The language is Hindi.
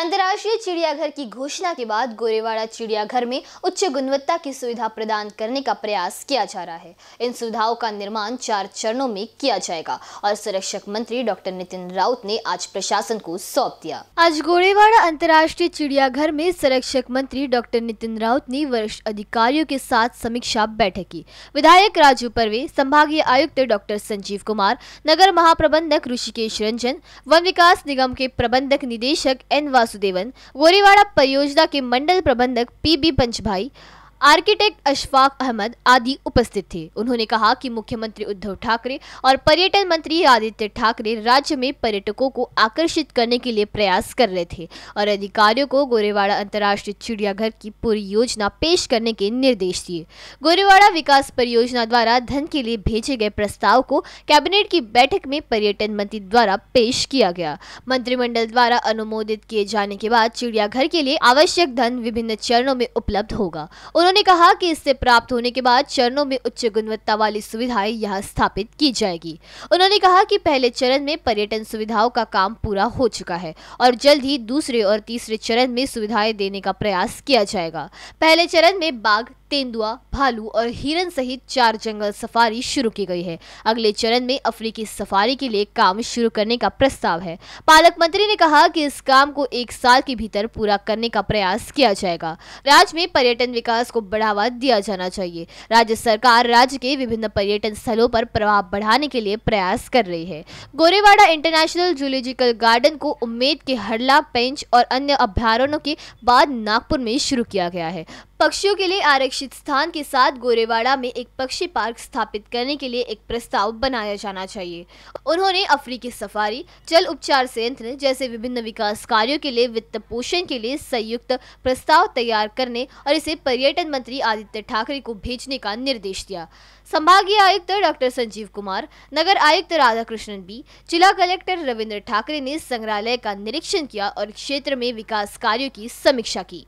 अंतर्राष्ट्रीय चिड़ियाघर की घोषणा के बाद गोरेवाड़ा चिड़ियाघर में उच्च गुणवत्ता की सुविधा प्रदान करने का प्रयास किया जा रहा है इन सुविधाओं का निर्माण चार चरणों में किया जाएगा और संरक्षक मंत्री डॉक्टर नितिन राउत ने आज प्रशासन को सौंप दिया आज गोरेवाड़ा अंतर्राष्ट्रीय चिड़ियाघर में संरक्षक मंत्री डॉक्टर नितिन राउत ने वरिष्ठ अधिकारियों के साथ समीक्षा बैठक की विधायक राजू परवे संभागीय आयुक्त डॉक्टर संजीव कुमार नगर महाप्रबंधक ऋषिकेश रंजन वन विकास निगम के प्रबंधक निदेशक एन वासुदेवन गोरेवाड़ा परियोजना के मंडल प्रबंधक P B Panchbhai architect Ashfaq Ahmed आदि उपस्थित थे उन्होंने कहा कि मुख्यमंत्री उद्धव ठाकरे और पर्यटन मंत्री आदित्य ठाकरे राज्य में पर्यटकों को आकर्षित करने के लिए प्रयास कर रहे थे और अधिकारियों को गोरेवाड़ा अंतर्राष्ट्रीय चिड़ियाघर की पूरी योजना पेश करने के निर्देश दिए गोरेवाड़ा विकास परियोजना द्वारा धन के लिए भेजे गए प्रस्ताव को कैबिनेट की बैठक में पर्यटन मंत्री द्वारा पेश किया गया मंत्रिमंडल द्वारा अनुमोदित किए जाने के बाद चिड़ियाघर के लिए आवश्यक धन विभिन्न चरणों में उपलब्ध होगा उन्होंने उन्होंने कहा कि इससे प्राप्त होने के बाद चरणों में उच्च गुणवत्ता वाली सुविधाएं यहाँ स्थापित की जाएगी उन्होंने कहा कि पहले चरण में पर्यटन सुविधाओं का काम पूरा हो चुका है और जल्द ही दूसरे और तीसरे चरण में सुविधाएं देने का प्रयास किया जाएगा पहले चरण में बाघ तेंदुआ भालू और हिरन सहित चार जंगल सफारी शुरू की गई है अगले चरण में अफ्रीकी सफारी के लिए काम शुरू करने का प्रस्ताव है पालक मंत्री ने कहा कि इस काम को एक साल के भीतर पूरा करने का प्रयास किया जाएगा राज्य में पर्यटन विकास को बढ़ावा दिया जाना चाहिए राज्य सरकार राज्य के विभिन्न पर्यटन स्थलों पर प्रभाव बढ़ाने के लिए प्रयास कर रही है गोरेवाड़ा इंटरनेशनल जूलॉजिकल गार्डन को उम्मीद के हरला पेंच और अन्य अभ्यारण्यों के बाद नागपुर में शुरू किया गया है पक्षियों के लिए आरक्षित स्थान के साथ गोरेवाड़ा में एक पक्षी पार्क स्थापित करने के लिए एक प्रस्ताव बनाया जाना चाहिए उन्होंने अफ्रीकी सफारी जल उपचार संयंत्र जैसे विभिन्न विकास कार्यों के लिए वित्त पोषण के लिए संयुक्त प्रस्ताव तैयार करने और इसे पर्यटन मंत्री आदित्य ठाकरे को भेजने का निर्देश दिया संभागीय आयुक्त डॉक्टर संजीव कुमार नगर आयुक्त राधाकृष्णन बी जिला कलेक्टर रविंद्र ठाकरे ने संग्रहालय का निरीक्षण किया और क्षेत्र में विकास कार्यों की समीक्षा की